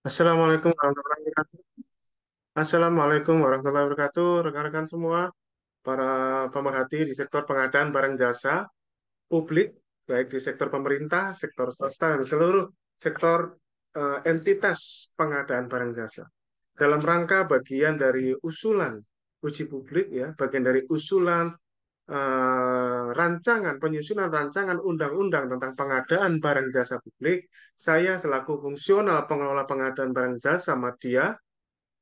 Assalamualaikum warahmatullahi wabarakatuh. Assalamualaikum warahmatullahi wabarakatuh, rekan-rekan semua, para pemerhati di sektor pengadaan barang jasa publik, baik di sektor pemerintah, sektor swasta, dan seluruh sektor uh, entitas pengadaan barang jasa. Dalam rangka bagian dari usulan uji publik, ya, bagian dari usulan Eh, rancangan penyusunan rancangan undang-undang tentang pengadaan barang jasa publik, saya selaku fungsional pengelola pengadaan barang jasa media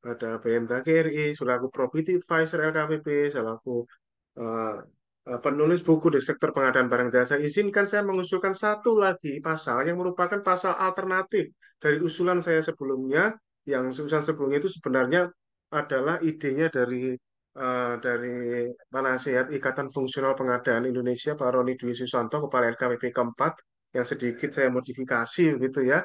pada BMKG RI, selaku property advisor LKPP, selaku eh, eh, penulis buku di sektor pengadaan barang jasa, izinkan saya mengusulkan satu lagi pasal yang merupakan pasal alternatif dari usulan saya sebelumnya, yang usulan sebelumnya itu sebenarnya adalah idenya dari uh, dari Penasihat Ikatan Fungsional Pengadaan Indonesia Pak Roni Dwi Susanto Kepala LKPP keempat yang sedikit saya modifikasi gitu ya.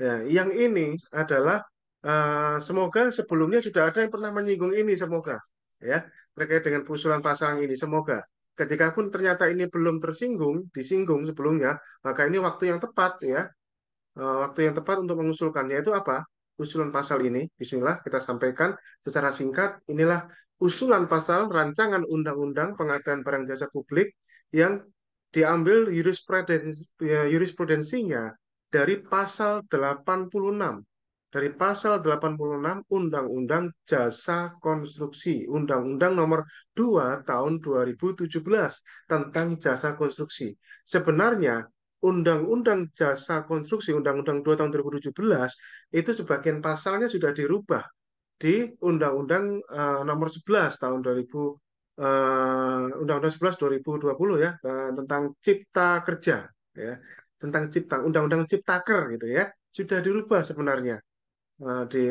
ya yang ini adalah uh, semoga sebelumnya sudah ada yang pernah menyinggung ini semoga ya terkait dengan usulan pasang ini semoga ketika pun ternyata ini belum tersinggung disinggung sebelumnya maka ini waktu yang tepat ya eh, waktu yang tepat untuk mengusulkannya. Itu apa usulan pasal ini Bismillah kita sampaikan secara singkat inilah usulan pasal rancangan undang-undang pengadaan barang jasa publik yang diambil ya, jurisprudensinya dari pasal 86 dari pasal 86 Undang-Undang Jasa Konstruksi, Undang-Undang nomor 2 tahun 2017 tentang jasa konstruksi. Sebenarnya Undang-Undang Jasa Konstruksi, Undang-Undang 2 tahun 2017 itu sebagian pasalnya sudah dirubah di Undang-Undang uh, Nomor 11 tahun 2000 uh, eh, Undang-Undang 11 2020 ya uh, tentang cipta kerja ya tentang cipta Undang-Undang Ciptaker gitu ya sudah dirubah sebenarnya uh, di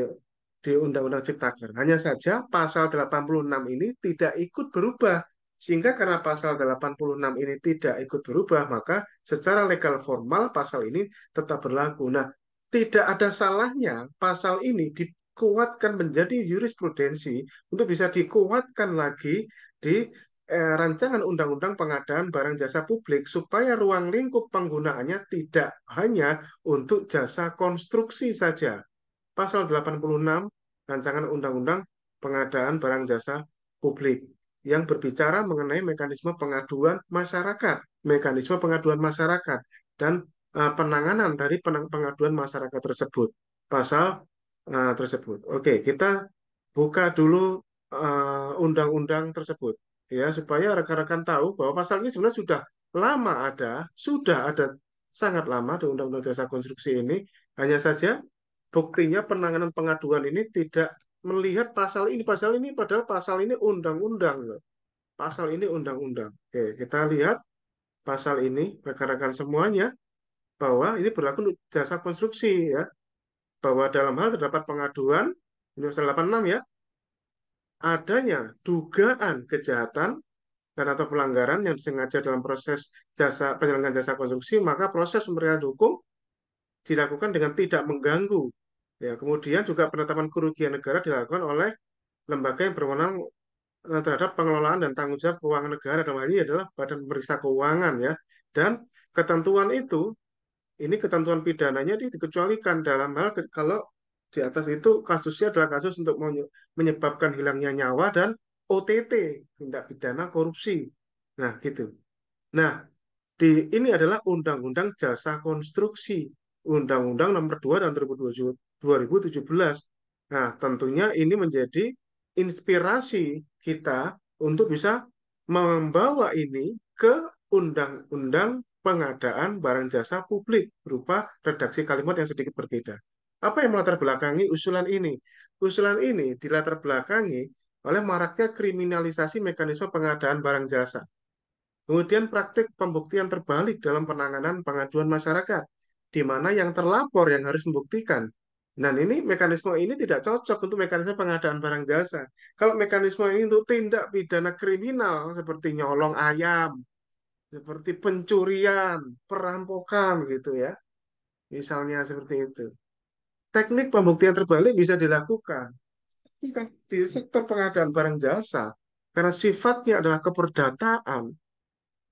di Undang-Undang Ciptaker. Hanya saja pasal 86 ini tidak ikut berubah. Sehingga karena pasal 86 ini tidak ikut berubah, maka secara legal formal pasal ini tetap berlaku. Nah, tidak ada salahnya pasal ini di, dikuatkan menjadi jurisprudensi untuk bisa dikuatkan lagi di eh, rancangan undang-undang pengadaan barang jasa publik supaya ruang lingkup penggunaannya tidak hanya untuk jasa konstruksi saja. Pasal 86 rancangan undang-undang pengadaan barang jasa publik yang berbicara mengenai mekanisme pengaduan masyarakat, mekanisme pengaduan masyarakat dan eh, penanganan dari pengaduan masyarakat tersebut. Pasal uh, tersebut. Oke, kita buka dulu eh, undang-undang uh, tersebut ya supaya rekan-rekan tahu bahwa pasal ini sebenarnya sudah lama ada, sudah ada sangat lama di Undang-Undang Jasa Konstruksi ini. Hanya saja buktinya penanganan pengaduan ini tidak melihat pasal ini, pasal ini padahal pasal ini undang-undang Pasal ini undang-undang. Oke, kita lihat pasal ini rekan-rekan semuanya bahwa ini berlaku untuk jasa konstruksi ya bahwa dalam hal terdapat pengaduan Pasal 86 ya adanya dugaan kejahatan dan atau pelanggaran yang disengaja dalam proses jasa penyelenggaraan jasa konstruksi maka proses pemberian hukum dilakukan dengan tidak mengganggu ya kemudian juga penetapan kerugian negara dilakukan oleh lembaga yang berwenang eh, terhadap pengelolaan dan tanggung jawab keuangan negara dalam hal ini adalah Badan Pemeriksa Keuangan ya dan ketentuan itu ini ketentuan pidananya dikecualikan dalam hal kalau di atas itu kasusnya adalah kasus untuk menyebabkan hilangnya nyawa dan OTT tindak pidana korupsi. Nah, gitu. Nah, di ini adalah Undang-Undang Jasa Konstruksi, Undang-Undang Nomor 2 tahun 2017. Nah, tentunya ini menjadi inspirasi kita untuk bisa membawa ini ke Undang-Undang pengadaan barang jasa publik berupa redaksi kalimat yang sedikit berbeda. Apa yang melatar belakangi usulan ini? Usulan ini dilatar belakangi oleh maraknya kriminalisasi mekanisme pengadaan barang jasa. Kemudian praktik pembuktian terbalik dalam penanganan pengaduan masyarakat, di mana yang terlapor yang harus membuktikan. Nah ini mekanisme ini tidak cocok untuk mekanisme pengadaan barang jasa. Kalau mekanisme ini untuk tindak pidana kriminal seperti nyolong ayam, seperti pencurian, perampokan gitu ya. Misalnya seperti itu. Teknik pembuktian terbalik bisa dilakukan iya. di sektor pengadaan barang jasa karena sifatnya adalah keperdataan.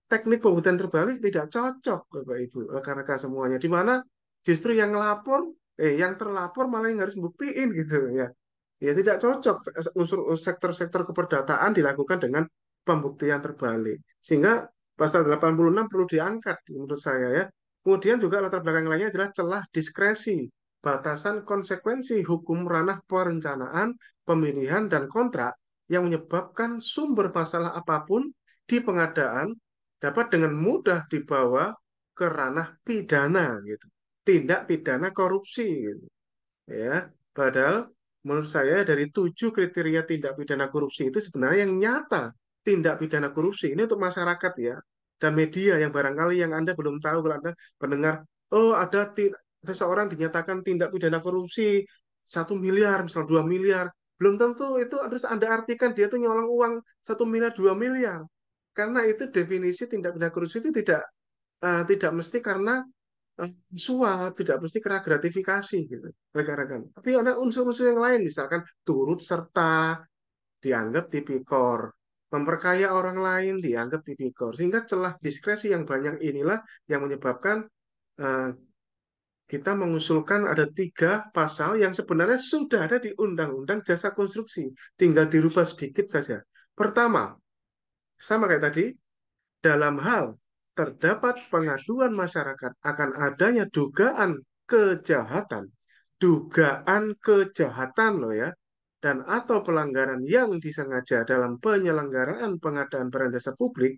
Teknik pembuktian terbalik tidak cocok Bapak Ibu, rekan-rekan semuanya. Di mana justru yang ngelapor eh yang terlapor malah yang harus buktiin gitu ya. Ya tidak cocok unsur sektor-sektor keperdataan dilakukan dengan pembuktian terbalik. Sehingga pasal 86 perlu diangkat menurut saya ya. Kemudian juga latar belakang lainnya adalah celah diskresi, batasan konsekuensi hukum ranah perencanaan, pemilihan, dan kontrak yang menyebabkan sumber masalah apapun di pengadaan dapat dengan mudah dibawa ke ranah pidana gitu. Tindak pidana korupsi gitu. Ya, padahal menurut saya dari tujuh kriteria tindak pidana korupsi itu sebenarnya yang nyata tindak pidana korupsi. Ini untuk masyarakat ya dan media yang barangkali yang Anda belum tahu kalau Anda mendengar oh ada seseorang dinyatakan tindak pidana korupsi satu miliar, misal dua miliar, belum tentu itu harus Anda artikan dia tuh nyolong uang satu miliar, dua miliar. Karena itu definisi tindak pidana korupsi itu tidak uh, tidak mesti karena uh, eh, suap, tidak mesti karena gratifikasi gitu, rekan-rekan. Tapi ada unsur-unsur yang lain, misalkan turut serta dianggap tipikor memperkaya orang lain dianggap tipikor. Sehingga celah diskresi yang banyak inilah yang menyebabkan uh, kita mengusulkan ada tiga pasal yang sebenarnya sudah ada di Undang-Undang Jasa Konstruksi, tinggal dirubah sedikit saja. Pertama, sama kayak tadi, dalam hal terdapat pengaduan masyarakat akan adanya dugaan kejahatan. Dugaan kejahatan loh ya, dan atau pelanggaran yang disengaja dalam penyelenggaraan pengadaan barang jasa publik,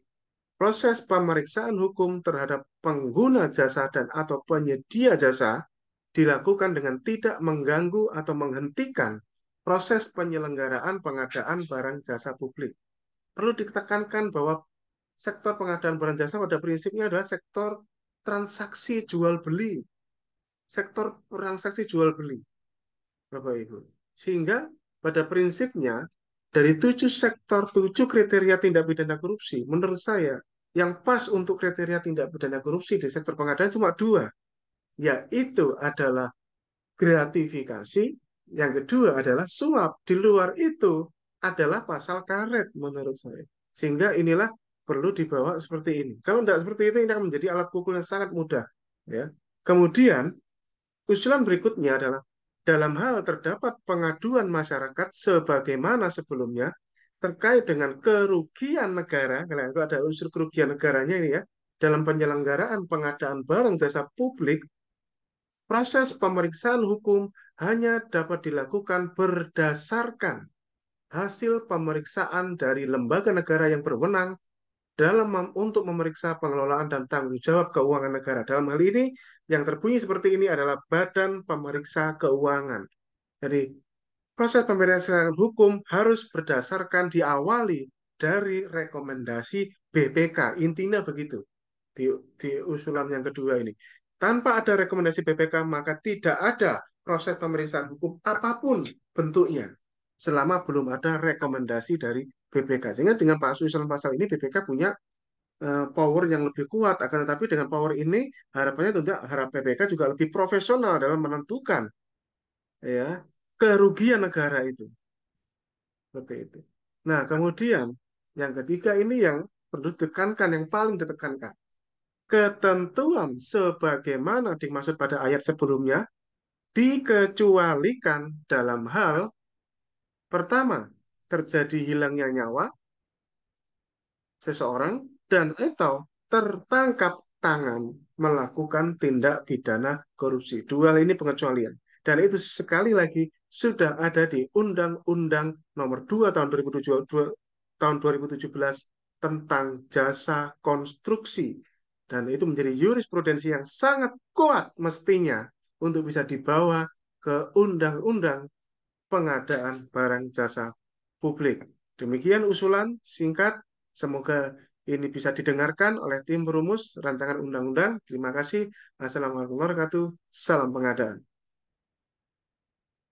proses pemeriksaan hukum terhadap pengguna jasa dan atau penyedia jasa dilakukan dengan tidak mengganggu atau menghentikan proses penyelenggaraan pengadaan barang jasa publik. Perlu ditekankan bahwa sektor pengadaan barang jasa pada prinsipnya adalah sektor transaksi jual beli. Sektor transaksi jual beli. Bapak Ibu. Sehingga pada prinsipnya dari tujuh sektor, tujuh kriteria tindak pidana korupsi, menurut saya yang pas untuk kriteria tindak pidana korupsi di sektor pengadaan cuma dua, yaitu adalah gratifikasi, yang kedua adalah suap. Di luar itu adalah pasal karet menurut saya. Sehingga inilah perlu dibawa seperti ini. Kalau tidak seperti itu, ini akan menjadi alat pukul yang sangat mudah. Ya. Kemudian, usulan berikutnya adalah dalam hal terdapat pengaduan masyarakat sebagaimana sebelumnya terkait dengan kerugian negara, kalau nah, itu ada unsur kerugian negaranya ini ya, dalam penyelenggaraan pengadaan barang jasa publik, proses pemeriksaan hukum hanya dapat dilakukan berdasarkan hasil pemeriksaan dari lembaga negara yang berwenang dalam mem untuk memeriksa pengelolaan dan tanggung jawab keuangan negara. Dalam hal ini, yang terbunyi seperti ini adalah Badan Pemeriksa Keuangan. Jadi, proses pemeriksaan hukum harus berdasarkan diawali dari rekomendasi BPK. Intinya begitu di, di usulan yang kedua ini. Tanpa ada rekomendasi BPK, maka tidak ada proses pemeriksaan hukum apapun bentuknya selama belum ada rekomendasi dari BPK. Sehingga dengan pasal pasal ini BPK punya eh, power yang lebih kuat. Akan tetapi dengan power ini harapannya tentu harap BPK juga lebih profesional dalam menentukan ya kerugian negara itu. Seperti itu. Nah, kemudian yang ketiga ini yang perlu ditekankan, yang paling ditekankan. Ketentuan sebagaimana dimaksud pada ayat sebelumnya dikecualikan dalam hal Pertama, terjadi hilangnya nyawa seseorang dan atau tertangkap tangan melakukan tindak pidana korupsi. Dua ini pengecualian. Dan itu sekali lagi sudah ada di Undang-Undang Nomor 2 tahun 2017, tahun 2017 tentang jasa konstruksi. Dan itu menjadi jurisprudensi yang sangat kuat mestinya untuk bisa dibawa ke Undang-Undang pengadaan barang jasa publik. Demikian usulan singkat, semoga ini bisa didengarkan oleh tim perumus rancangan undang-undang. Terima kasih. Assalamualaikum warahmatullahi wabarakatuh. Salam pengadaan.